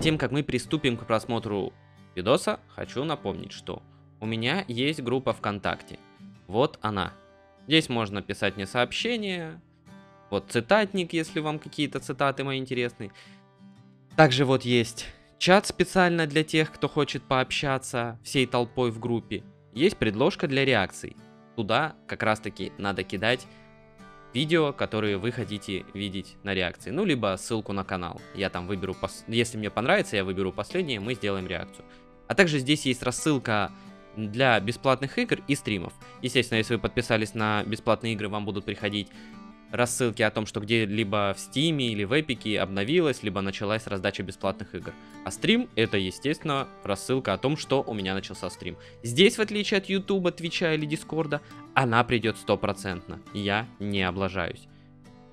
Перед тем, как мы приступим к просмотру видоса, хочу напомнить, что у меня есть группа ВКонтакте. Вот она. Здесь можно писать мне сообщения, вот цитатник, если вам какие-то цитаты мои интересны. Также вот есть чат специально для тех, кто хочет пообщаться всей толпой в группе. Есть предложка для реакций. Туда как раз таки надо кидать видео, которые вы хотите видеть на реакции. Ну, либо ссылку на канал. Я там выберу, пос... если мне понравится, я выберу последнее, мы сделаем реакцию. А также здесь есть рассылка для бесплатных игр и стримов. Естественно, если вы подписались на бесплатные игры, вам будут приходить рассылки о том, что где-либо в Steam или в Epic обновилась, либо началась раздача бесплатных игр. А стрим это, естественно, рассылка о том, что у меня начался стрим. Здесь, в отличие от YouTube, Твича или Дискорда, она придет стопроцентно. Я не облажаюсь.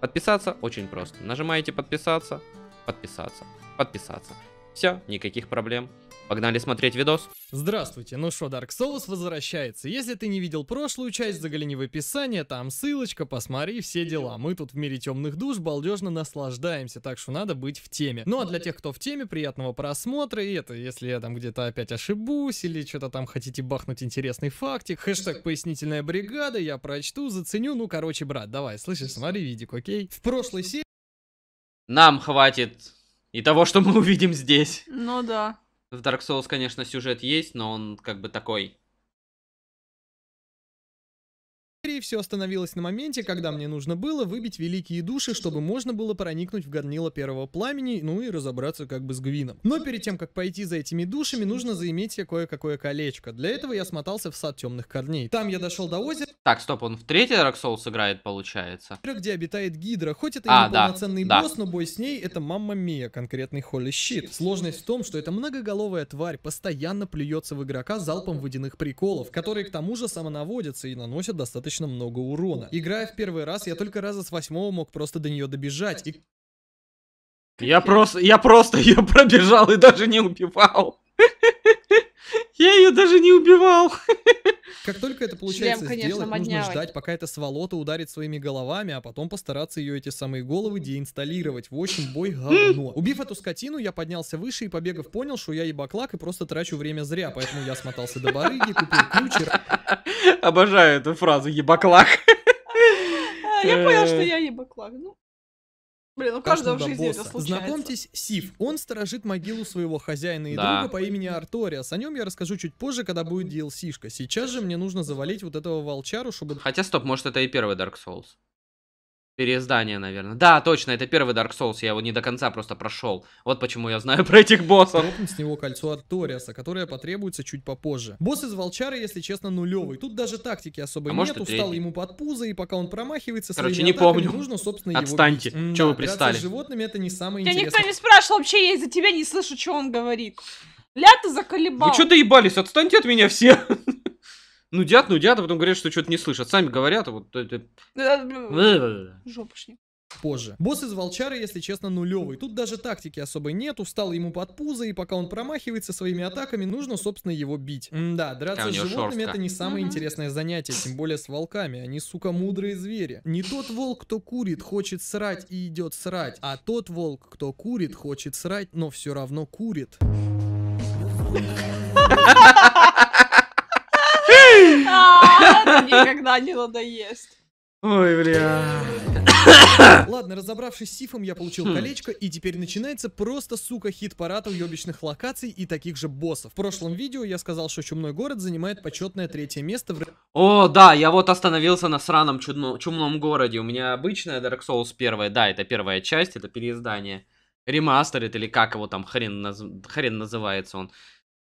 Подписаться очень просто. Нажимаете подписаться, подписаться, подписаться. Все, никаких проблем. Погнали смотреть видос. Здравствуйте, ну что, Dark Souls возвращается. Если ты не видел прошлую часть, загляни в описание, там ссылочка, посмотри все дела. Мы тут в мире темных душ балдежно наслаждаемся, так что надо быть в теме. Ну а для тех, кто в теме, приятного просмотра, и это если я там где-то опять ошибусь, или что-то там хотите бахнуть интересный фактик, хэштег пояснительная бригада, я прочту, заценю, ну короче, брат, давай, слышишь, смотри видик, окей? В прошлой серии... Нам хватит и того, что мы увидим здесь. Ну да. В Dark Souls, конечно, сюжет есть, но он как бы такой и все остановилось на моменте, когда мне нужно было выбить великие души, чтобы можно было проникнуть в горнило первого пламени, ну и разобраться как бы с Гвином. Но перед тем, как пойти за этими душами, нужно заиметь себе кое-какое колечко. Для этого я смотался в сад темных корней. Там я дошел до озера. Так, стоп, он в третий Dark Souls играет, получается. Где обитает Гидра. Хоть это а, и не да, полноценный да. босс, но бой с ней это мама Мия, конкретный Холли Щит. Сложность в том, что эта многоголовая тварь постоянно плюется в игрока залпом водяных приколов, которые к тому же самонаводятся и наносят достаточно невозможно много урона. Играя в первый раз, я только раза с восьмого мог просто до нее добежать. И... Я просто, я просто ее пробежал и даже не убивал. Я ее даже не убивал. Как только это получается Шлем, конечно, сделать, моднявый. нужно ждать, пока эта сволота ударит своими головами, а потом постараться ее эти самые головы деинсталлировать. В общем, бой говно. Убив эту скотину, я поднялся выше и, побегав, понял, что я ебаклак и просто трачу время зря, поэтому я смотался до барыги, купил ключ Обожаю эту фразу «ебаклак». А, я понял, что э. я ебаклак. Ну, Блин, ну каждого в жизни босса. это случается. Знакомьтесь, Сив. Он сторожит могилу своего хозяина и да. друга по имени Арториас. О нем я расскажу чуть позже, когда будет DLC-шка. Сейчас же мне нужно завалить вот этого волчару, чтобы... Хотя, стоп, может, это и первый Dark Souls. Переиздание, наверное. Да, точно, это первый Dark Souls, я его не до конца просто прошел. Вот почему я знаю про этих боссов. с него кольцо от Ториаса, которое потребуется чуть попозже. Босс из Волчары, если честно, нулевый. Тут даже тактики особо а нет, может, устал ему под пузо, и пока он промахивается, Короче, не помню. нужно, собственно, Отстаньте, его... отстаньте. да, вы пристали? с животными это не самое Тебя Я никто не спрашивал вообще, я из-за тебя не слышу, что он говорит. Ля, ты заколебал. Вы что доебались? Отстаньте от меня все. нудят, нудят, а потом говорят, что что-то не слышат. Сами говорят, а вот... Жопушник позже. Босс из Волчары, если честно, нулевый. Тут даже тактики особой нет, устал ему под пузо, и пока он промахивается своими атаками, нужно, собственно, его бить. М да, драться с животными шорстка. это не самое интересное занятие, тем более с волками. Они, сука, мудрые звери. Не тот волк, кто курит, хочет срать и идет срать, а тот волк, кто курит, хочет срать, но все равно курит. никогда не надоест. Ой, бля. Ладно, разобравшись с сифом, я получил хм. колечко, и теперь начинается просто, сука, хит-парад уебищных локаций и таких же боссов. В прошлом видео я сказал, что Чумной город занимает почетное третье место в... О, да, я вот остановился на сраном чудно... Чумном городе. У меня обычная Dark Souls первая, да, это первая часть, это переиздание. ремастерит или как его там хрен, наз... хрен называется он.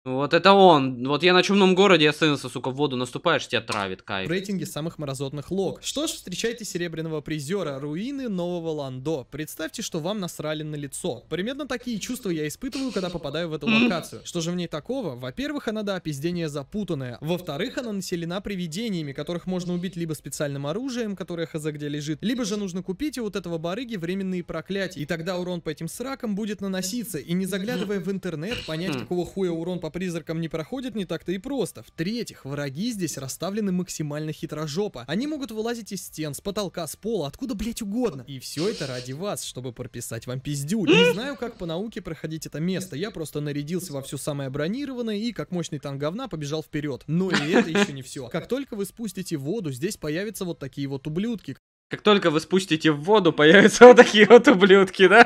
Ну, вот это он. Вот я на чумном городе остановился, сука, в воду наступаешь, тебя травит, кайф. Рейтинги самых морозотных лог. Что ж, встречайте серебряного призера, руины нового Ландо. Представьте, что вам насрали на лицо. Примерно такие чувства я испытываю, когда попадаю в эту локацию. Что же в ней такого? Во-первых, она до опиздения запутанная. Во-вторых, она населена привидениями, которых можно убить либо специальным оружием, которое хз где лежит, либо же нужно купить у вот этого барыги временные проклятия. И тогда урон по этим сракам будет наноситься. И не заглядывая в интернет, понять, хм. какого хуя урон по призракам не проходит не так-то и просто. В-третьих, враги здесь расставлены максимально хитрожопо. Они могут вылазить из стен, с потолка, с пола, откуда, блять, угодно. И все это ради вас, чтобы прописать вам пиздюль. Не знаю, как по науке проходить это место. Я просто нарядился во все самое бронированное и, как мощный танк говна, побежал вперед. Но и это еще не все. Как только вы спустите воду, здесь появятся вот такие вот ублюдки, как только вы спустите в воду, появятся вот такие вот ублюдки, да?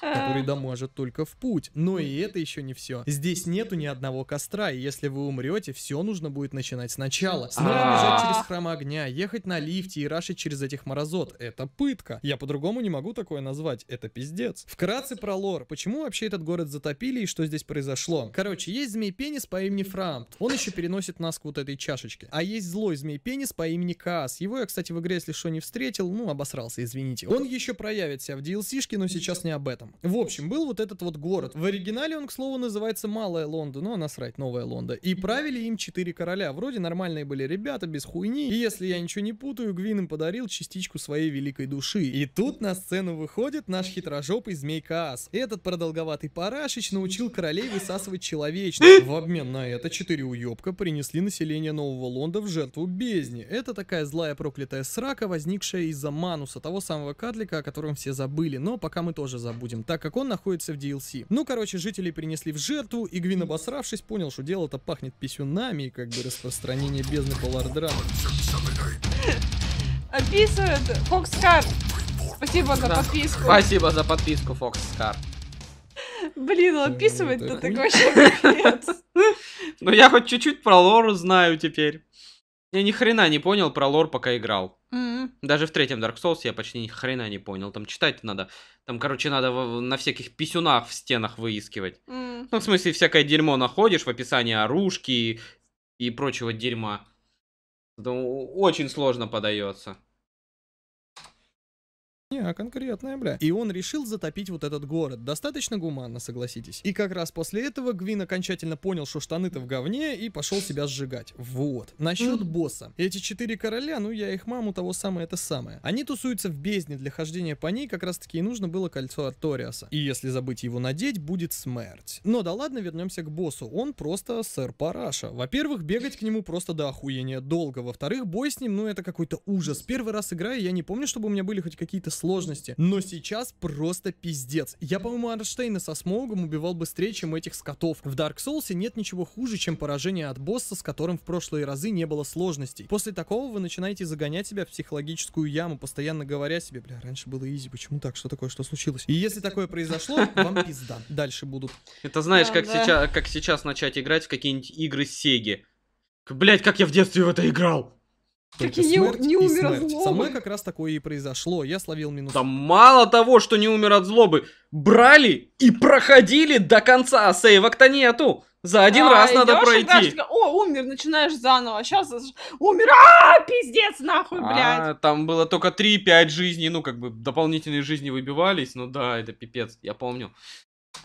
Который дамажит только в путь. Но и это еще не все. Здесь нету ни одного костра, и если вы умрете, все нужно будет начинать сначала. Снова бежать через храм огня, ехать на лифте и рашить через этих морозот. Это пытка. Я по-другому не могу такое назвать. Это пиздец. Вкратце про лор. Почему вообще этот город затопили и что здесь произошло? Короче, есть змей пенис по имени Фрамт. Он еще переносит нас к вот этой чашечке. А есть злой змей пенис по имени Каас. Его я, кстати, в игре, если что, не встретил, ну, обосрался, извините. Он еще проявит себя в DLC-шке, но сейчас не об этом. В общем, был вот этот вот город. В оригинале он, к слову, называется Малая Лонда, но насрать, Новая Лонда. И правили им четыре короля. Вроде нормальные были ребята, без хуйни. И если я ничего не путаю, Гвин им подарил частичку своей великой души. И тут на сцену выходит наш хитрожопый змей Каас. Этот продолговатый парашич научил королей высасывать человечность. В обмен на это четыре уебка принесли население Нового Лонда в жертву бездни. Это такая злая проклятая срака возникла возникшая из-за Мануса, того самого карлика, о котором все забыли, но пока мы тоже забудем, так как он находится в DLC. Ну, короче, жители принесли в жертву, и Гвин, обосравшись, понял, что дело-то пахнет писюнами и как бы распространение бездны Полардра. Описывает Фокскар. Спасибо за подписку. Спасибо за подписку, Фокскар. Блин, описывает, да ты вообще капец. Ну я хоть чуть-чуть про лору знаю теперь. Я ни хрена не понял про лор, пока играл. Mm-hmm. Даже в третьем Dark Souls я почти ни хрена не понял. Там читать надо. Там, короче, надо в, на всяких писюнах в стенах выискивать. Mm-hmm. Ну, в смысле, всякое дерьмо находишь в описании оружки и, и прочего дерьма. Это очень сложно подается. А конкретная, бля. И он решил затопить вот этот город. Достаточно гуманно, согласитесь. И как раз после этого Гвин окончательно понял, что штаны-то в говне, и пошел себя сжигать. Вот. Насчет босса. Эти четыре короля, ну я их маму того самое это самое. Они тусуются в бездне, для хождения по ней как раз таки и нужно было кольцо Арториаса. И если забыть его надеть, будет смерть. Но да ладно, вернемся к боссу. Он просто сэр Параша. Во-первых, бегать к нему просто до охуения долго. Во-вторых, бой с ним, ну это какой-то ужас. Первый раз играя, я не помню, чтобы у меня были хоть какие-то сложности. Но сейчас просто пиздец. Я, по-моему, Арштейна со Смоугом убивал быстрее, чем этих скотов. В Dark Souls нет ничего хуже, чем поражение от босса, с которым в прошлые разы не было сложностей. После такого вы начинаете загонять себя в психологическую яму, постоянно говоря себе, бля, раньше было изи, почему так, что такое, что случилось? И если такое произошло, вам пизда. Дальше будут. Это знаешь, как, Сейчас, как сейчас начать играть в какие-нибудь игры Сеги. Блять, как я в детстве в это играл! Только так я смерть не, не умер смерть. от злобы. Со мной как раз такое и произошло. Я словил минус. Там мало того, что не умер от злобы, брали и проходили до конца. Сейвок-то нету. За один а, раз надо пройти. Дашь, О, умер, начинаешь заново. Сейчас умер. А, пиздец, нахуй, а, блядь. А, там было только 3-5 жизней. Ну, как бы дополнительные жизни выбивались. Ну да, это пипец, я помню.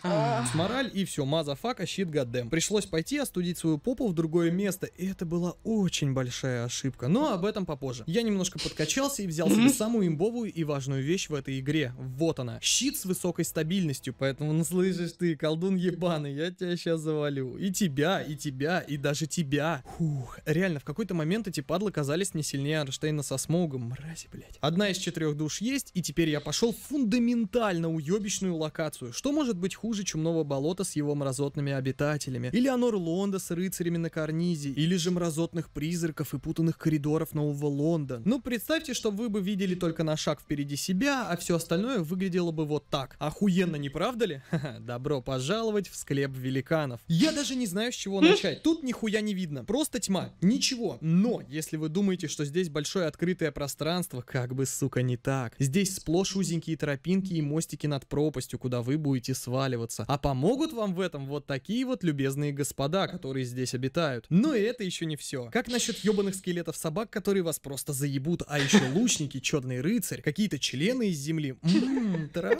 С мораль и все, мазафака, щит гаддем. Пришлось пойти остудить свою попу в другое место, и это была очень большая ошибка, но об этом попозже. Я немножко подкачался и взял себе самую имбовую и важную вещь в этой игре. Вот она. Щит с высокой стабильностью, поэтому, ну слышишь ты, колдун ебаный, я тебя сейчас завалю. И тебя, и тебя, и даже тебя. Фух, реально, в какой-то момент эти падлы казались не сильнее Арштейна со Смоугом, мрази, блять. Одна из четырех душ есть, и теперь я пошел фундаментально уебищную локацию. Что может быть хуже чумного болота с его мразотными обитателями, или Анор Лонда с рыцарями на карнизе, или же мразотных призраков и путанных коридоров Нового Лондона. Ну представьте, что вы бы видели только на шаг впереди себя, а все остальное выглядело бы вот так. Охуенно, не правда ли? Ха-ха, добро пожаловать в склеп великанов. Я даже не знаю, с чего начать. Тут нихуя не видно, просто тьма, ничего. Но, если вы думаете, что здесь большое открытое пространство, как бы, сука, не так. Здесь сплошь узенькие тропинки и мостики над пропастью, куда вы будете свалить проваливаться. А помогут вам в этом вот такие вот любезные господа, которые здесь обитают. Но и это еще не все. Как насчет ебаных скелетов собак, которые вас просто заебут, а еще лучники, черный рыцарь, какие-то члены из земли. Ммм, трах.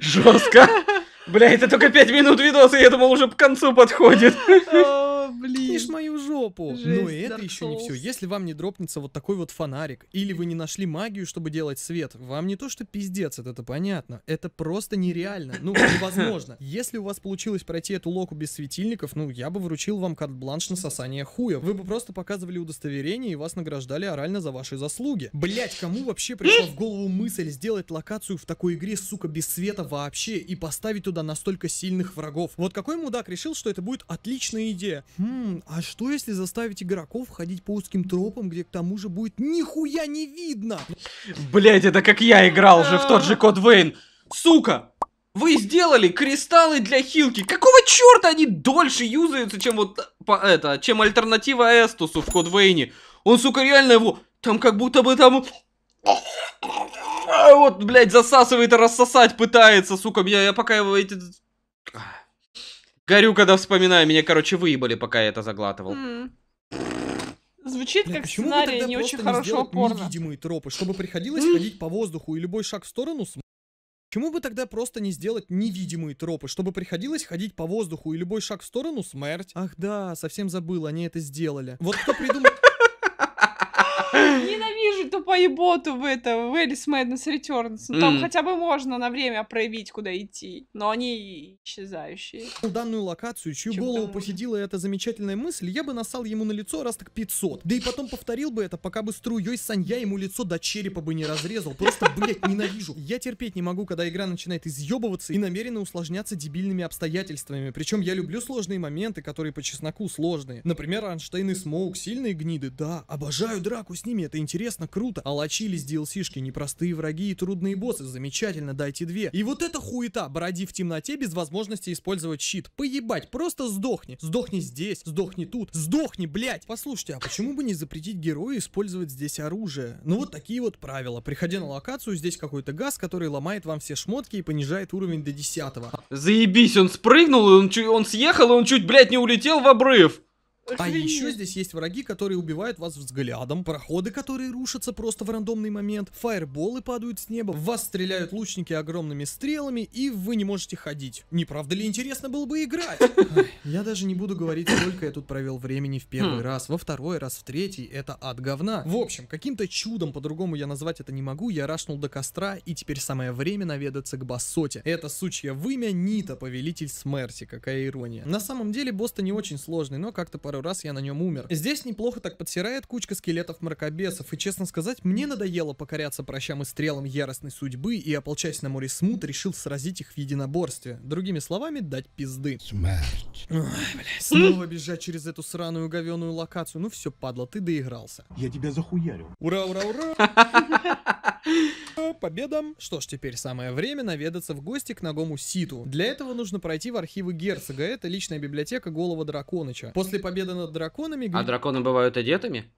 Жестко. Бля, это только пять минут видоса, я думал, уже к концу подходит. О, блин. Книж мою жопу. Жесть, Но ну, это Dark еще Souls. не все. Если вам не дропнется вот такой вот фонарик, или вы не нашли магию, чтобы делать свет, вам не то что пиздец, это понятно. Это просто нереально. Ну, невозможно. Если у вас получилось пройти эту локу без светильников, ну, я бы вручил вам карт-бланш на сосание хуя. Вы бы просто показывали удостоверение и вас награждали орально за ваши заслуги. Блять, кому вообще пришла в голову мысль сделать локацию в такой игре, сука, без света вообще и поставить туда настолько сильных врагов? Вот какой мудак решил, что это будет отличная идея? Хм, а что если заставить игроков ходить по узким тропам, где к тому же будет нихуя не видно? Блять, это как я играл же в тот же Код Вейн. Сука! Вы сделали кристаллы для хилки. Какого черта они дольше юзаются, чем вот э, по, это, чем альтернатива Эстусу в Код Вейне? Он, сука, реально его... Там как будто бы там... Вот, блядь, засасывает рассосать пытается, сука. меня я пока его эти... Горю, когда вспоминаю, меня, короче, выебали, пока я это заглатывал. М. Звучит Блин, как сценарий не очень хорошего сделать порно. невидимые тропы, чтобы приходилось ходить по воздуху и любой шаг в сторону см- Почему бы тогда просто не сделать невидимые тропы, чтобы приходилось ходить по воздуху и любой шаг в сторону смерть? Ах да, совсем забыл, они это сделали. Вот кто придумал какую-то поеботу в это, в Элис Madness Returns. Ну, там mm. хотя бы можно на время проявить, куда идти. Но они исчезающие. Данную локацию, чью Чем голову там... посетила эта замечательная мысль, я бы насал ему на лицо раз так 500. Да и потом повторил бы это, пока бы струей санья ему лицо до черепа бы не разрезал. Просто, блядь, ненавижу. Я терпеть не могу, когда игра начинает изъебываться и намеренно усложняться дебильными обстоятельствами. Причем я люблю сложные моменты, которые по чесноку сложные. Например, Ранштейн и Смоук сильные гниды, да. Обожаю драку с ними, это интересно, круто круто, алочились DLC-шки, непростые враги и трудные боссы, замечательно, дайте две. И вот эта хуета, бороди в темноте без возможности использовать щит. Поебать, просто сдохни. Сдохни здесь, сдохни тут, сдохни, блять. Послушайте, а почему бы не запретить герою использовать здесь оружие? Ну вот такие вот правила. Приходя на локацию, здесь какой-то газ, который ломает вам все шмотки и понижает уровень до 10. Заебись, он спрыгнул, он, он съехал, и он чуть, блядь, не улетел в обрыв. А еще здесь есть враги, которые убивают вас взглядом, проходы, которые рушатся просто в рандомный момент, фаерболы падают с неба, в вас стреляют лучники огромными стрелами, и вы не можете ходить. Не правда ли интересно было бы играть? я даже не буду говорить, сколько я тут провел времени в первый хм. раз, во второй раз, в третий, это от говна. В общем, каким-то чудом, по-другому я назвать это не могу, я рашнул до костра, и теперь самое время наведаться к боссоте. Это сучья вымя Нита, повелитель смерти, какая ирония. На самом деле босс-то не очень сложный, но как-то по второй раз я на нем умер. Здесь неплохо так подсирает кучка скелетов-мракобесов, и честно сказать, мне надоело покоряться прощам и стрелам яростной судьбы, и ополчаясь на море смут, решил сразить их в единоборстве. Другими словами, дать пизды. Смерть. Ой, бля, снова бежать через эту сраную говеную локацию. Ну все, падла, ты доигрался. Я тебя захуярю. Ура, ура, ура! Победам! Что ж, теперь самое время наведаться в гости к ногому Ситу. Для этого нужно пройти в архивы герцога, это личная библиотека Голова Драконыча. После победы победа над драконами. А драконы бывают одетыми?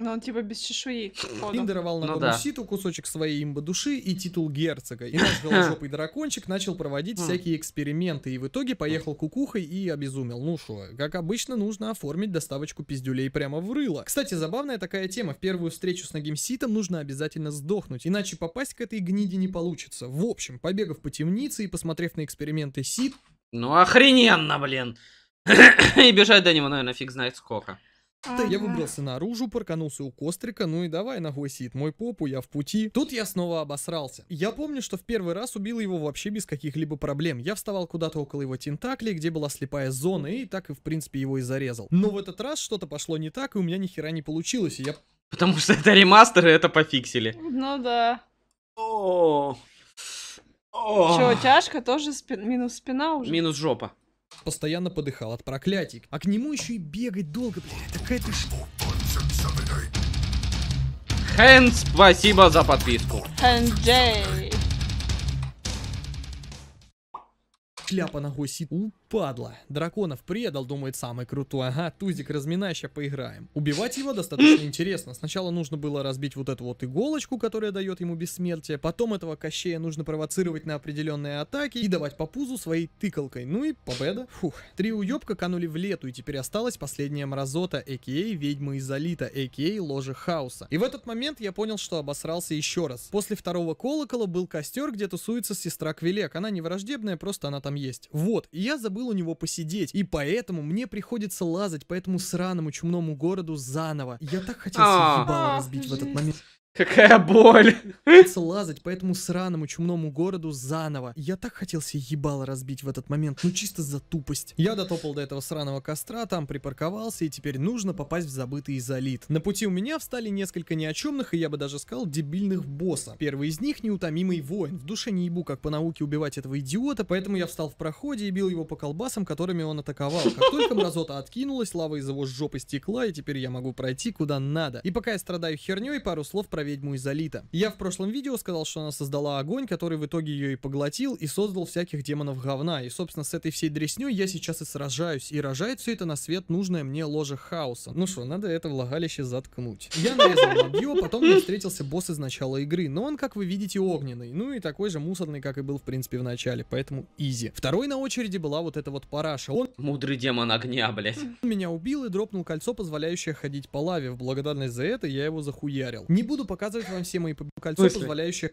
Ну, он типа без чешуи. Им даровал на ну, да. Ситу кусочек своей имбы души и титул герцога. И наш голожопый дракончик начал проводить хм. всякие эксперименты. И в итоге поехал кукухой и обезумел. Ну что, как обычно, нужно оформить доставочку пиздюлей прямо в рыло. Кстати, забавная такая тема. В первую встречу с ногим Ситом нужно обязательно сдохнуть. Иначе попасть к этой гниде не получится. В общем, побегав по темнице и посмотрев на эксперименты Сит... Ну охрененно, блин! И бежать до него, наверное, фиг знает сколько. Да Я выбрался наружу, парканулся у Кострика, ну и давай ногой сит мой попу, я в пути. Тут я снова обосрался. Я помню, что в первый раз убил его вообще без каких-либо проблем. Я вставал куда-то около его тентаклей, где была слепая зона, и так и в принципе его и зарезал. Но в этот раз что-то пошло не так, и у меня ни хера не получилось, и я... Потому что это ремастер, и это пофиксили. Ну да. О. Че, тяжко тоже спи... минус спина уже? Минус жопа постоянно подыхал от проклятий. А к нему еще и бегать долго, бля, такая ты Хэн, спасибо за подписку. Хэн Джей. Шляпа ногой сидит. Падла. Драконов предал, думает самый крутой. Ага, тузик разминающий, поиграем. Убивать его достаточно интересно. Сначала нужно было разбить вот эту вот иголочку, которая дает ему бессмертие. Потом этого Кощея нужно провоцировать на определенные атаки и давать по пузу своей тыкалкой. Ну и победа. Фух. Три уебка канули в лету, и теперь осталась последняя мразота, а.к.а. ведьма Изолита, Алита, а.к.а. ложи хаоса. И в этот момент я понял, что обосрался еще раз. После второго колокола был костер, где тусуется сестра Квилек. Она не враждебная, просто она там есть. Вот, и я забыл был у него посидеть. И поэтому мне приходится лазать по этому сраному чумному городу заново. Я так хотел а. себе разбить в этот момент. Какая боль! Придется лазать по этому сраному чумному городу заново. Я так хотел себе ебало разбить в этот момент, ну чисто за тупость. Я дотопал до этого сраного костра, там припарковался, и теперь нужно попасть в забытый изолит. На пути у меня встали несколько неочемных, и я бы даже сказал, дебильных босса. Первый из них неутомимый воин. В душе не ебу, как по науке убивать этого идиота, поэтому я встал в проходе и бил его по колбасам, которыми он атаковал. Как только мразота откинулась, лава из его жопы стекла, и теперь я могу пройти куда надо. И пока я страдаю херней, пару слов про ведьму из Алита. Я в прошлом видео сказал, что она создала огонь, который в итоге ее и поглотил, и создал всяких демонов говна. И, собственно, с этой всей дресней я сейчас и сражаюсь, и рожает все это на свет нужное мне ложе хаоса. Ну что, надо это влагалище заткнуть. Я нарезал мобью, потом мне встретился босс из начала игры, но он, как вы видите, огненный, ну и такой же мусорный, как и был, в принципе, в начале, поэтому изи. Второй на очереди была вот эта вот параша. Он... Мудрый демон огня, блядь. Меня убил и дропнул кольцо, позволяющее ходить по лаве. В благодарность за это я его захуярил. Не буду показывать вам все мои кольцо, позволяющие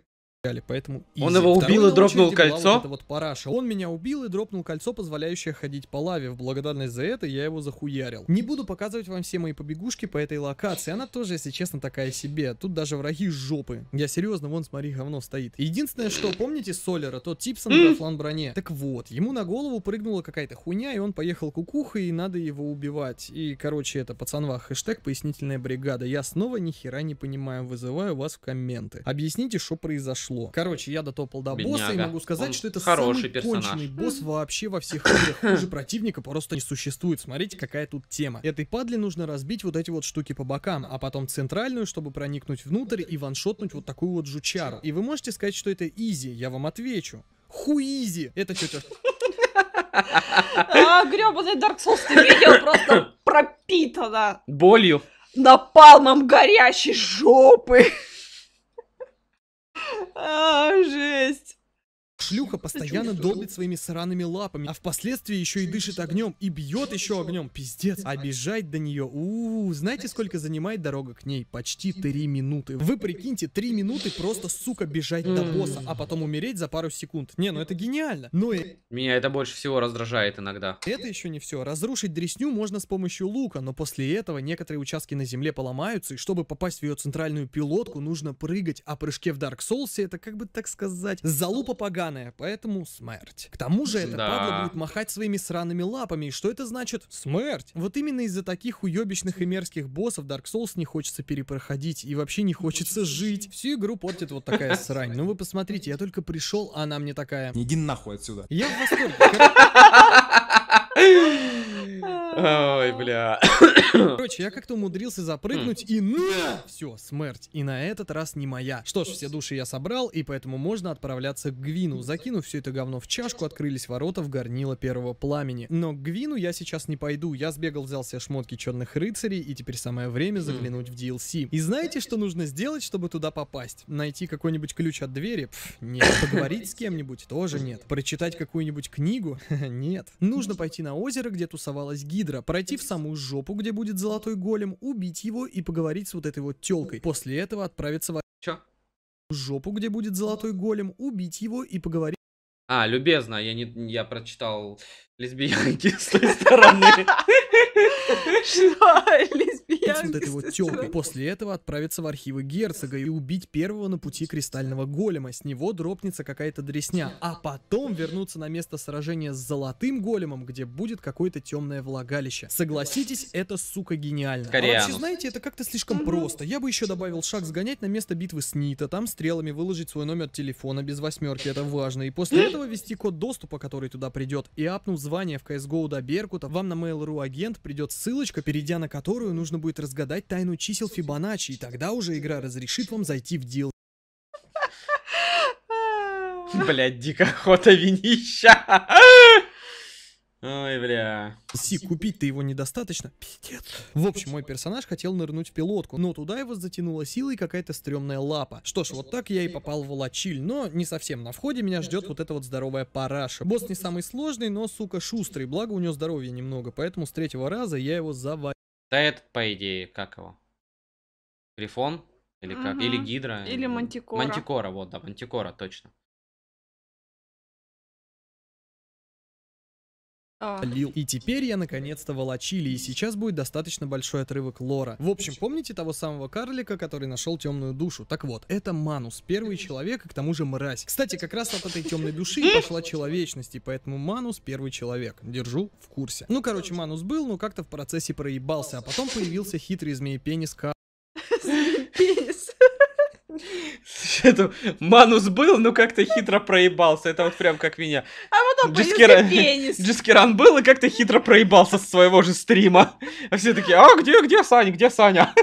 Поэтому изи. Он его Второй убил и дропнул кольцо? Вот, вот параша. Он меня убил и дропнул кольцо, позволяющее ходить по лаве. В благодарность за это я его захуярил. Не буду показывать вам все мои побегушки по этой локации. Она тоже, если честно, такая себе. Тут даже враги жопы. Я серьезно, вон смотри, говно стоит. Единственное, что помните Солера, тот тип на андрофлан броне. Так вот, ему на голову прыгнула какая-то хуйня, и он поехал кукухой, и надо его убивать. И, короче, это пацанва, хэштег пояснительная бригада. Я снова нихера не понимаю, вызываю вас в комменты. Объясните, что произошло пошло. Короче, я дотопал до Бедняга. босса и могу сказать, Он что это хороший самый персонаж. конченый босс вообще во всех играх. Хуже противника просто не существует. Смотрите, какая тут тема. Этой падле нужно разбить вот эти вот штуки по бокам, а потом центральную, чтобы проникнуть внутрь и ваншотнуть вот такую вот жучару. И вы можете сказать, что это изи, я вам отвечу. Хуизи! Это тетя... А, гребаный Dark Souls, ты видел, просто пропитана. Болью. Напалмом горящей жопы. А, жесть. Шлюха постоянно долбит своими сраными лапами, а впоследствии еще и дышит огнем и бьет еще огнем. Пиздец. обижать до нее, Ууу, знаете, сколько занимает дорога к ней? Почти типа. три минуты. Вы прикиньте, три минуты просто, сука, бежать до босса, а потом умереть за пару секунд. Не, ну это гениально. Ну и... Э Меня это больше всего раздражает иногда. Это еще не все. Разрушить дресню можно с помощью лука, но после этого некоторые участки на земле поломаются, и чтобы попасть в ее центральную пилотку, нужно прыгать, а прыжке в Dark Souls это как бы так сказать, залупа поганая сраная, поэтому смерть. К тому же это да. падла будет махать своими сраными лапами, и что это значит? Смерть. Вот именно из-за таких уебищных и мерзких боссов Dark Souls не хочется перепроходить, и вообще не хочется жить. Всю игру портит вот такая срань. Ну вы посмотрите, я только пришел, а она мне такая... Не иди нахуй отсюда. Я в восторге. Ой, бля. Короче, я как-то умудрился запрыгнуть и на! Все, смерть. И на этот раз не моя. Что ж, все души я собрал, и поэтому можно отправляться к Гвину. Закинув все это говно в чашку, открылись ворота в горнило первого пламени. Но к Гвину я сейчас не пойду. Я сбегал, взял себе шмотки черных рыцарей, и теперь самое время заглянуть в DLC. И знаете, что нужно сделать, чтобы туда попасть? Найти какой-нибудь ключ от двери? Пф, нет. Поговорить с кем-нибудь? Тоже нет. Прочитать какую-нибудь книгу? Нет. Нужно пойти на озеро, где тусовалась гильдия Гидра, пройти в самую жопу, где будет золотой голем, убить его и поговорить с вот этой вот телкой. После этого отправиться в... Чё? жопу, где будет золотой голем, убить его и поговорить... А, любезно, я не, я прочитал лесбиянки с той стороны. Что? Лесбиянки вот этого тёлка. После этого отправиться в архивы герцога и убить первого на пути кристального голема. С него дропнется какая-то дресня. А потом вернуться на место сражения с золотым големом, где будет какое-то темное влагалище. Согласитесь, это, сука, гениально. Скорее. А вообще, знаете, это как-то слишком просто. Я бы еще добавил шаг сгонять на место битвы с Нита, там стрелами выложить свой номер телефона без восьмерки, это важно. И после этого этого ввести код доступа, который туда придет, и апнув звание в CSGO до Беркута, вам на Mail.ru агент придет ссылочка, перейдя на которую нужно будет разгадать тайну чисел Фибоначчи, и тогда уже игра разрешит вам зайти в дел. Блять, дико охота винища. Ой, бля. Си, купить-то его недостаточно. Пиздец. В общем, мой персонаж хотел нырнуть в пилотку, но туда его затянула силой какая-то стрёмная лапа. Что ж, вот так я и попал в лачиль, но не совсем на входе меня ждет вот эта вот здоровая параша. Босс не самый сложный, но, сука, шустрый, благо у него здоровья немного, поэтому с третьего раза я его завалил. Да это, по идее, как его? Грифон? Или как? Угу. Или Гидра? Или Мантикора. Мантикора, вот, да, Мантикора, точно. А. лил. И теперь я наконец-то волочили, и сейчас будет достаточно большой отрывок лора. В общем, помните того самого карлика, который нашел темную душу? Так вот, это Манус, первый человек, и к тому же мразь. Кстати, как раз от этой темной души пошла человечность, и поэтому Манус первый человек. Держу в курсе. Ну, короче, Манус был, но как-то в процессе проебался, а потом появился хитрый змеепенис Карл. Это Манус был, но как-то хитро проебался. Это вот прям как меня. А потом Джискер... пенис. Джискеран был и как-то хитро проебался с своего же стрима. А все такие, а где, где Саня, где Саня?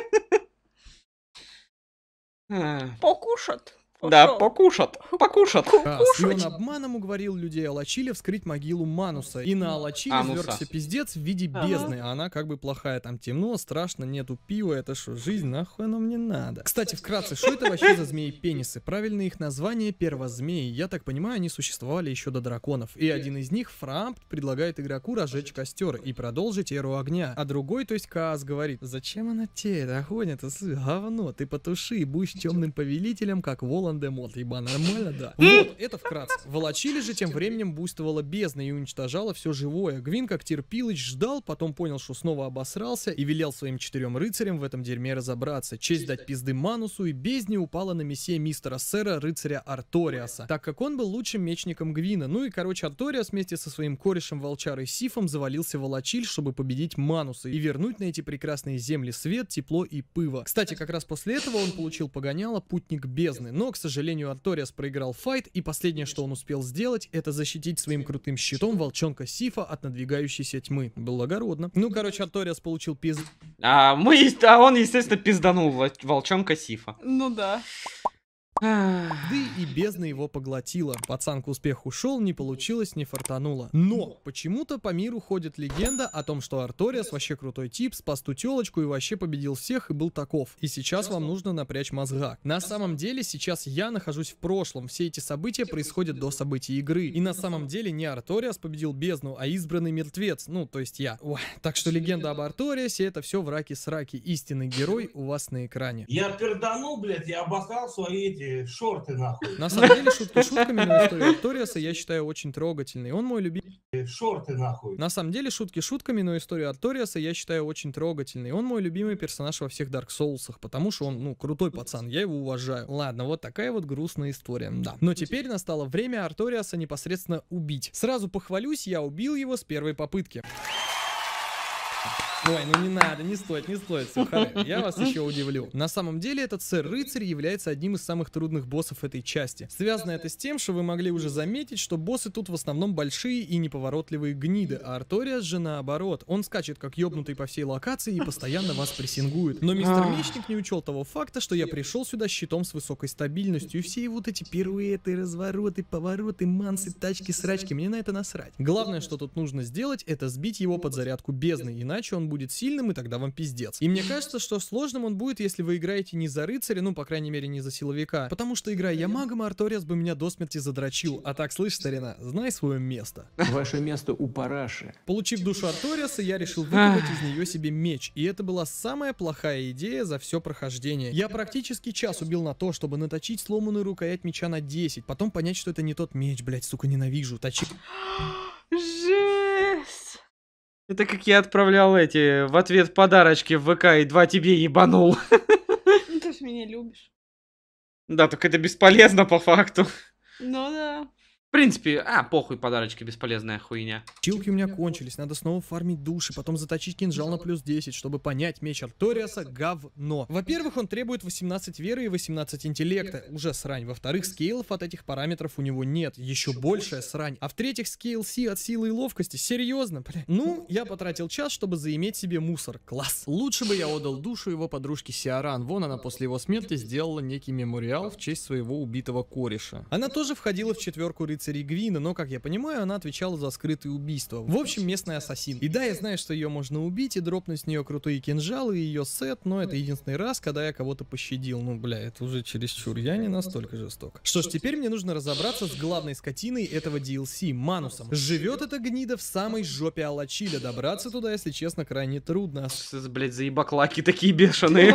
Покушат. Да, покушат, покушат. И он обманом уговорил людей Алачили вскрыть могилу Мануса. И на Алачили Ануса. пиздец в виде бездны. А она как бы плохая. Там темно, страшно, нету пива. Это что, жизнь? Нахуй оно мне надо? Кстати, вкратце, что это вообще за змеи-пенисы? Правильное их название первозмеи. Я так понимаю, они существовали еще до драконов. И один из них, Фрампт, предлагает игроку разжечь костер и продолжить эру огня. А другой, то есть Каас, говорит, зачем она тебе это огонь? Это говно, ты потуши и будешь темным повелителем, как волос ландемот, еба, нормально, да. Вот, это вкратце. Волочили же тем временем буйствовала бездна и уничтожала все живое. Гвин, как терпилыч, ждал, потом понял, что снова обосрался и велел своим четырем рыцарям в этом дерьме разобраться. Честь дать пизды Манусу и бездне упала на мессия мистера Сера, рыцаря Арториаса, так как он был лучшим мечником Гвина. Ну и, короче, Арториас вместе со своим корешем волчарой Сифом завалился в Волочиль, чтобы победить Мануса и вернуть на эти прекрасные земли свет, тепло и пыво. Кстати, как раз после этого он получил погоняло Путник Бездны, но, к сожалению, Арториас проиграл файт, и последнее, что он успел сделать, это защитить своим крутым щитом волчонка Сифа от надвигающейся тьмы. Благородно. Ну, короче, Арториас получил пиз... А, мы, а он, естественно, пизданул волчонка Сифа. Ну да. Да и бездна его поглотила. Пацан к успеху шел, не получилось, не фартануло. Но почему-то по миру ходит легенда о том, что Арториас вообще крутой тип, спас ту телочку и вообще победил всех и был таков. И сейчас вам нужно напрячь мозга. На самом деле сейчас я нахожусь в прошлом. Все эти события типа, происходят типа, до типа. событий игры. И на самом деле не Арториас победил бездну, а избранный мертвец. Ну, то есть я. Ой. Так что легенда об Арториасе это все враки-сраки. Истинный герой у вас на экране. Я перданул, блядь, я обоссал свои эти шорты, нахуй. На самом деле, шутки шутками, но история Арториаса я считаю очень трогательной. Он мой любимый... Шорты, нахуй. На самом деле, шутки шутками, но история Арториаса я считаю очень трогательной. Он мой любимый персонаж во всех Dark Souls, потому что он, ну, крутой пацан, я его уважаю. Ладно, вот такая вот грустная история, да. Но теперь настало время Арториаса непосредственно убить. Сразу похвалюсь, я убил его с первой попытки. Ой, ну не надо, не стоит, не стоит. Все, я вас еще удивлю. На самом деле этот сэр-рыцарь является одним из самых трудных боссов этой части. Связано это с тем, что вы могли уже заметить, что боссы тут в основном большие и неповоротливые гниды, а Арториас же наоборот. Он скачет как ёбнутый по всей локации и постоянно вас прессингует. Но мистер Мечник не учел того факта, что я пришел сюда с щитом с высокой стабильностью, и все вот эти пируэты, развороты, повороты, мансы, тачки, срачки, мне на это насрать. Главное, что тут нужно сделать, это сбить его под зарядку бездны, иначе он будет будет сильным, и тогда вам пиздец. И мне кажется, что сложным он будет, если вы играете не за рыцаря, ну, по крайней мере, не за силовика. Потому что, играя я магом, Арториас бы меня до смерти задрочил. А так, слышь, старина, знай свое место. Ваше место у параши. Получив душу Арториаса, я решил выковать из нее себе меч. И это была самая плохая идея за все прохождение. Я практически час убил на то, чтобы наточить сломанную рукоять меча на 10. Потом понять, что это не тот меч, блять, сука, ненавижу. Точи... Жесть! Это как я отправлял эти в ответ подарочки в ВК и два тебе ебанул. Ну ты ж меня любишь. Да, только это бесполезно по факту. Ну да. В принципе, а, похуй, подарочки, бесполезная хуйня. Чилки у меня кончились, надо снова фармить души, потом заточить кинжал на плюс 10, чтобы понять, меч Арториаса говно. Во-первых, он требует 18 веры и 18 интеллекта, уже срань. Во-вторых, скейлов от этих параметров у него нет, еще большая срань. А в-третьих, скейл Си от силы и ловкости, серьезно, бля. Ну, я потратил час, чтобы заиметь себе мусор, класс. Лучше бы я отдал душу его подружке Сиаран, вон она после его смерти сделала некий мемориал в честь своего убитого кореша. Она тоже входила в четверку рыцарей Гвина, но, как я понимаю, она отвечала за скрытые убийства. В общем, местный ассасин. И да, я знаю, что ее можно убить и дропнуть с нее крутые кинжалы и ее сет, но это единственный раз, когда я кого-то пощадил. Ну, бля, это уже чересчур. Я не настолько жесток. Что ж, теперь мне нужно разобраться с главной скотиной этого DLC, Манусом. Живет эта гнида в самой жопе Алачиля. Добраться туда, если честно, крайне трудно. Блять, заебаклаки такие бешеные.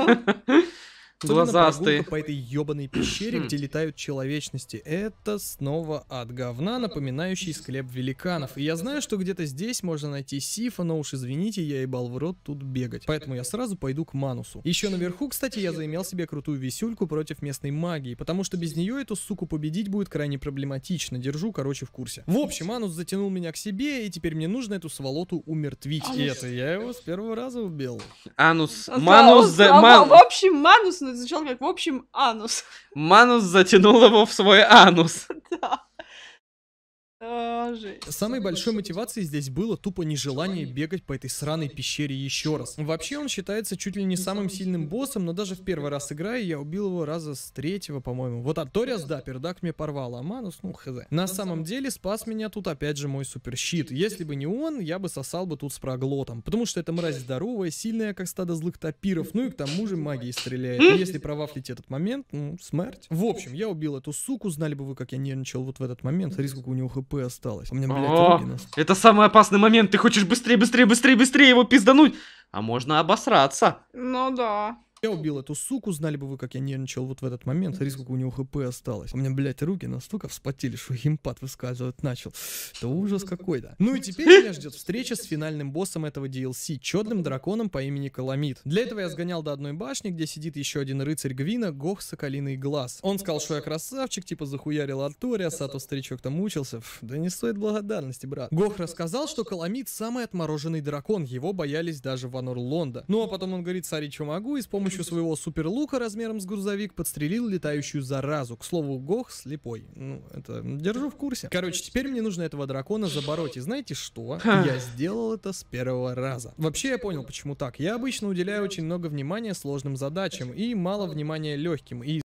Особенно глазастые. по этой ебаной пещере, где летают человечности. Это снова от говна, напоминающий склеп великанов. И я знаю, что где-то здесь можно найти сифа, но уж извините, я ебал в рот тут бегать. Поэтому я сразу пойду к Манусу. Еще наверху, кстати, я заимел себе крутую висюльку против местной магии, потому что без нее эту суку победить будет крайне проблематично. Держу, короче, в курсе. В общем, Манус затянул меня к себе, и теперь мне нужно эту сволоту умертвить. И это я его с первого раза убил. Анус. Манус. Да, за... ман... В общем, Манус но это как, в общем, анус. Манус затянул его в свой анус. Да. А, Самой большой мотивацией здесь было тупо нежелание бегать по этой сраной пещере еще раз. Вообще он считается чуть ли не самым сильным боссом, но даже в первый раз играя, я убил его раза с третьего, по-моему. Вот а Ториас, да, пердак мне порвал, а Манус, ну хз. На самом деле спас меня тут опять же мой суперщит. Если бы не он, я бы сосал бы тут с проглотом. Потому что эта мразь здоровая, сильная, как стадо злых топиров, ну и к тому же магией стреляет. И если провафлить этот момент, ну, смерть. В общем, я убил эту суку, знали бы вы, как я нервничал вот в этот момент, смотри, сколько у него хп осталось. У меня, блядь, О, руки нас... Это самый опасный момент. Ты хочешь быстрее, быстрее, быстрее, быстрее его пиздануть. А можно обосраться. Ну да. Я убил эту суку, знали бы вы, как я нервничал вот в этот момент. Смотри, сколько у него хп осталось. У меня, блядь, руки настолько вспотели, что геймпад высказывать начал. Это ужас какой-то. Ну и теперь меня ждет встреча с финальным боссом этого DLC, чудным драконом по имени Каламид. Для этого я сгонял до одной башни, где сидит еще один рыцарь Гвина, Гох Соколиный Глаз. Он сказал, что я красавчик, типа захуярил Артория, а Сато старичок там мучился. Ф, да не стоит благодарности, брат. Гох рассказал, что Каламид самый отмороженный дракон, его боялись даже в Анор Лонда. Ну а потом он говорит, царичу могу, и с помощью помощью своего суперлука размером с грузовик подстрелил летающую заразу. К слову, Гох слепой. Ну, это держу в курсе. Короче, теперь мне нужно этого дракона забороть. И знаете что? Я сделал это с первого раза. Вообще, я понял, почему так. Я обычно уделяю очень много внимания сложным задачам и мало внимания легким. И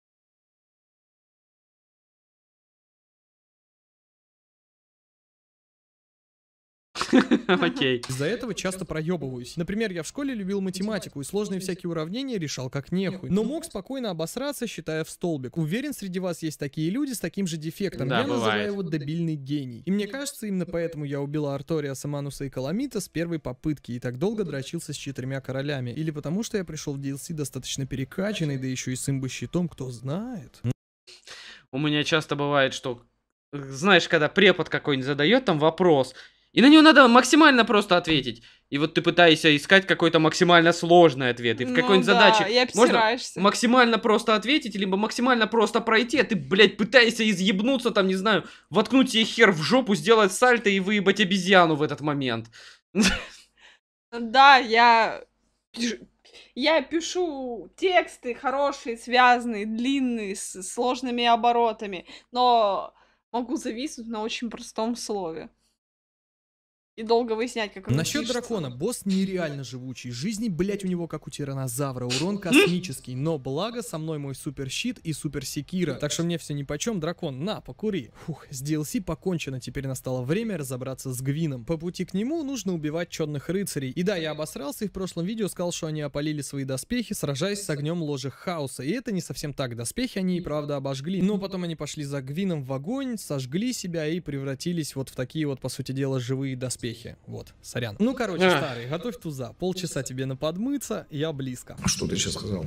Окей. Из-за этого часто проебываюсь. Например, я в школе любил математику и сложные всякие уравнения решал как нехуй. Но мог спокойно обосраться, считая в столбик. Уверен, среди вас есть такие люди с таким же дефектом. Да, я бывает. называю его дебильный гений. И мне кажется, именно поэтому я убила Артория, Самануса и Каламита с первой попытки и так долго дрочился с четырьмя королями. Или потому что я пришел в DLC достаточно перекачанный, да еще и с имбо-щитом, кто знает. У меня часто бывает, что э, знаешь, когда препод какой-нибудь задает там вопрос, и на него надо максимально просто ответить. И вот ты пытаешься искать какой-то максимально сложный ответ. И в ну какой-нибудь да, задаче можно максимально просто ответить, либо максимально просто пройти, а ты, блядь, пытаешься изъебнуться, там, не знаю, воткнуть ей хер в жопу, сделать сальто и выебать обезьяну в этот момент. Ну да, я... Я пишу тексты хорошие, связанные, длинные, с сложными оборотами, но могу зависнуть на очень простом слове и долго выяснять, как он Насчет дракона, босс нереально живучий. Жизни, блять, у него как у тиранозавра. Урон космический. Но благо со мной мой супер щит и супер секира. Так что мне все ни по чем. Дракон, на, покури. Фух, с DLC покончено. Теперь настало время разобраться с Гвином. По пути к нему нужно убивать черных рыцарей. И да, я обосрался и в прошлом видео сказал, что они опалили свои доспехи, сражаясь с огнем ложи хаоса. И это не совсем так. Доспехи они и правда обожгли. Но потом они пошли за Гвином в огонь, сожгли себя и превратились вот в такие вот, по сути дела, живые доспехи доспехи. Вот, сорян. Ну, короче, а. старый, готовь туза. Полчаса тебе на подмыться, я близко. Что ты сейчас сказал?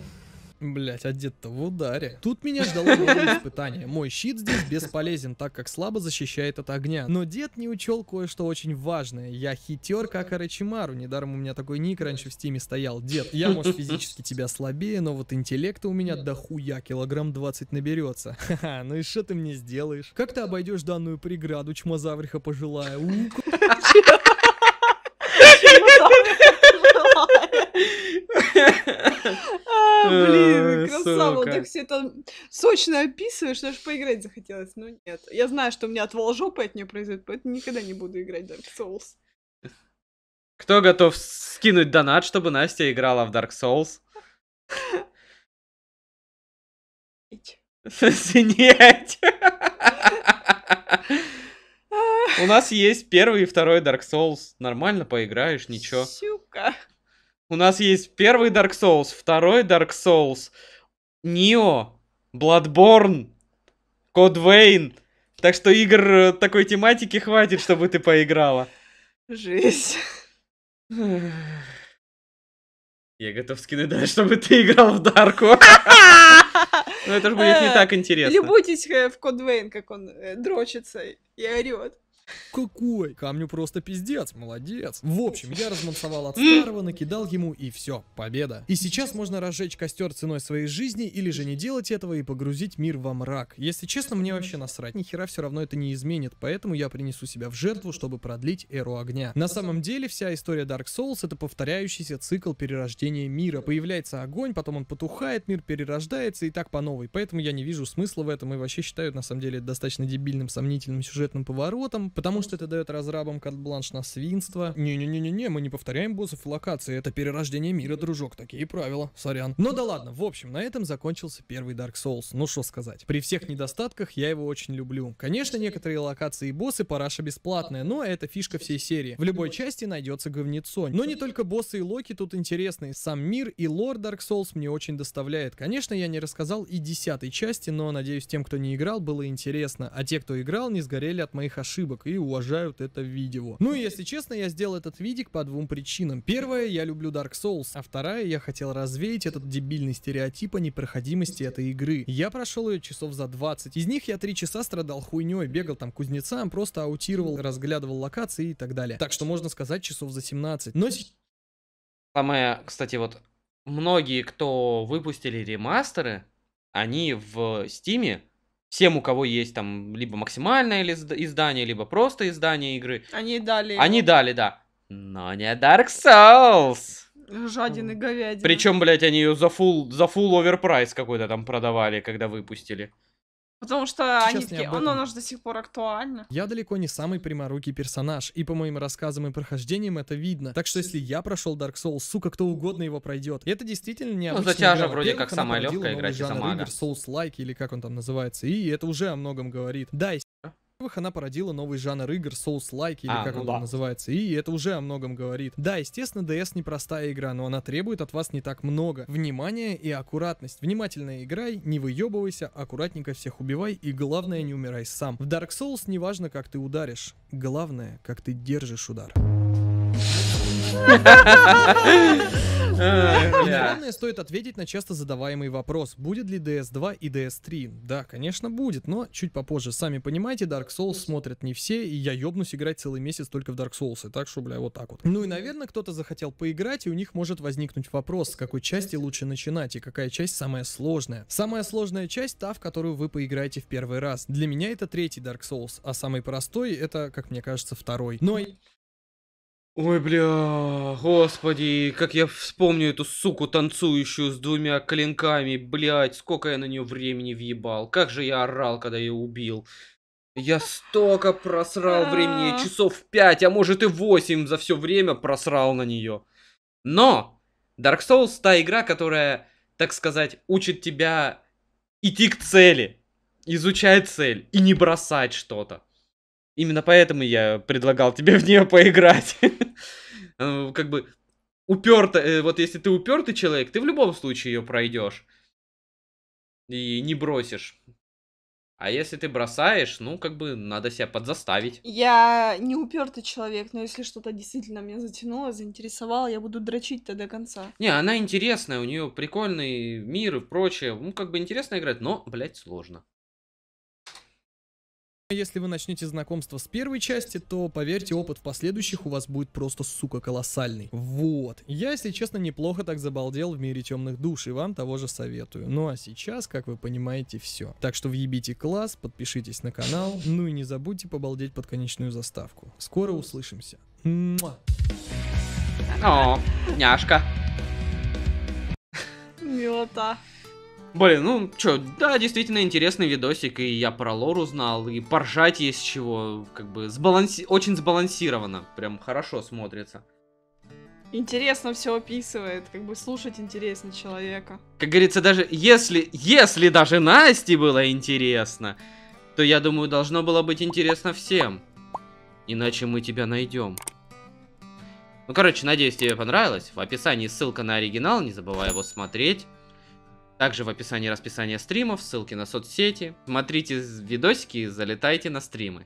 Блять, одет-то в ударе. Тут меня ждало испытание. Мой щит здесь бесполезен, так как слабо защищает от огня. Но дед не учел кое-что очень важное. Я хитер, как Арачимару. Недаром у меня такой ник раньше в стиме стоял. Дед, я, может, физически тебя слабее, но вот интеллекта у меня до хуя килограмм 20 наберется. Ха-ха, ну и что ты мне сделаешь? Как ты обойдешь данную преграду, чмозавриха пожилая? У а, блин, э, красава, так все это сочно описываешь, даже поиграть захотелось, но нет. Я знаю, что у меня отвал жопы от нее произойдет, поэтому никогда не буду играть Dark Souls. Кто готов скинуть донат, чтобы Настя играла в Dark Souls? Синеть. У нас есть первый и второй Dark Souls. Нормально поиграешь, ничего. Сюка. У нас есть первый Dark Souls, второй Dark Souls, Нио, Bloodborne, Код Вейн. Так что игр э, такой тематики хватит, чтобы ты поиграла. Жесть. Я готов скинуть, дальше, чтобы ты играл в Дарку. Но это же будет не так интересно. Любуйтесь э, в Код Вейн, как он э, дрочится и орет. Какой? Камню просто пиздец, молодец. В общем, я размансовал от старого, накидал ему и все, победа. И сейчас можно разжечь костер ценой своей жизни или же не делать этого и погрузить мир во мрак. Если честно, мне вообще насрать, нихера все равно это не изменит, поэтому я принесу себя в жертву, чтобы продлить эру огня. На самом деле вся история Dark Souls это повторяющийся цикл перерождения мира. Появляется огонь, потом он потухает, мир перерождается и так по новой. Поэтому я не вижу смысла в этом и вообще считаю на самом деле достаточно дебильным сомнительным сюжетным поворотом, Потому что это дает разрабам карт-бланш на свинство. Не-не-не-не-не, мы не повторяем боссов и локации, это перерождение мира, дружок, такие правила, сорян. Ну да ладно, в общем, на этом закончился первый Dark Souls, ну что сказать. При всех недостатках я его очень люблю. Конечно, некоторые локации и боссы параша бесплатные, но это фишка всей серии. В любой части найдется говнецо. Но не только боссы и локи тут интересны. сам мир и лор Dark Souls мне очень доставляет. Конечно, я не рассказал и десятой части, но надеюсь тем, кто не играл, было интересно, а те, кто играл, не сгорели от моих ошибок и уважают это видео. Ну и если честно, я сделал этот видик по двум причинам. Первое, я люблю Dark Souls, а вторая, я хотел развеять этот дебильный стереотип о непроходимости этой игры. Я прошел ее часов за 20. Из них я 3 часа страдал хуйней, бегал там кузнецам, просто аутировал, разглядывал локации и так далее. Так что можно сказать часов за 17. Но... Самое, кстати, вот многие, кто выпустили ремастеры, они в Стиме тем, у кого есть там либо максимальное издание, либо просто издание игры. Они дали. Они дали, да. Но не Dark Souls. Жадины говядины. Причем, блядь, они ее за full, за full overprice какой-то там продавали, когда выпустили. Потому что Сейчас они такие, оно у нас до сих пор актуально. Я далеко не самый пряморукий персонаж, и по моим рассказам и прохождениям это видно. Так что если я прошел Dark Souls, сука, кто угодно его пройдет. И это действительно необычно. Ну, за же вроде как самая легкая игра, Souls-like, или как он там называется. И это уже о многом говорит. Да, во-первых, она породила новый жанр игр Souls-like, или а, как ну он да. там называется, и это уже о многом говорит. Да, естественно, DS непростая игра, но она требует от вас не так много. Внимание и аккуратность. Внимательно играй, не выебывайся, аккуратненько всех убивай и главное не умирай сам. В Dark Souls не важно, как ты ударишь, главное, как ты держишь удар. Ha ha ha ha! Наверное, а, стоит ответить на часто задаваемый вопрос. Будет ли DS2 и DS3? Да, конечно, будет, но чуть попозже. Сами понимаете, Dark Souls смотрят не все, и я ёбнусь играть целый месяц только в Dark Souls. И так что, бля, вот так вот. Ну и, наверное, кто-то захотел поиграть, и у них может возникнуть вопрос, с какой части лучше начинать, и какая часть самая сложная. Самая сложная часть та, в которую вы поиграете в первый раз. Для меня это третий Dark Souls, а самый простой это, как мне кажется, второй. Но Ой, бля, господи, как я вспомню эту суку танцующую с двумя клинками, блядь, сколько я на нее времени въебал, как же я орал, когда ее убил. Я столько просрал а. времени, часов 5, а может и 8 за все время просрал на нее. Но Dark Souls та игра, которая, так сказать, учит тебя идти к цели, изучать цель и не бросать что-то. Именно поэтому я предлагал тебе в нее поиграть. Как бы уперто, э, вот если ты упертый человек, ты в любом случае ее пройдешь. И не бросишь. А если ты бросаешь, ну, как бы надо себя подзаставить. Я не упертый человек, но если что-то действительно меня затянуло, заинтересовало, я буду дрочить-то до конца. Не, она интересная, у нее прикольный мир и прочее. Ну, как бы интересно играть, но, блядь, сложно. А если вы начнете знакомство с первой части, то, поверьте, опыт в последующих у вас будет просто, сука, колоссальный. Вот. Я, если честно, неплохо так забалдел в мире темных душ, и вам того же советую. Ну а сейчас, как вы понимаете, все. Так что въебите класс, подпишитесь на канал, ну и не забудьте побалдеть под конечную заставку. Скоро услышимся. Муа. О, няшка. Милота. Блин, ну чё, да, действительно интересный видосик, и я про лор узнал, и поржать есть чего, как бы сбаланси... очень сбалансировано, прям хорошо смотрится. Интересно все описывает, как бы слушать интересно человека. Как говорится, даже если, если даже Насте было интересно, то я думаю, должно было быть интересно всем. Иначе мы тебя найдем. Ну, короче, надеюсь, тебе понравилось. В описании ссылка на оригинал, не забывай его смотреть. Также в описании расписания стримов, ссылки на соцсети. Смотрите видосики и залетайте на стримы.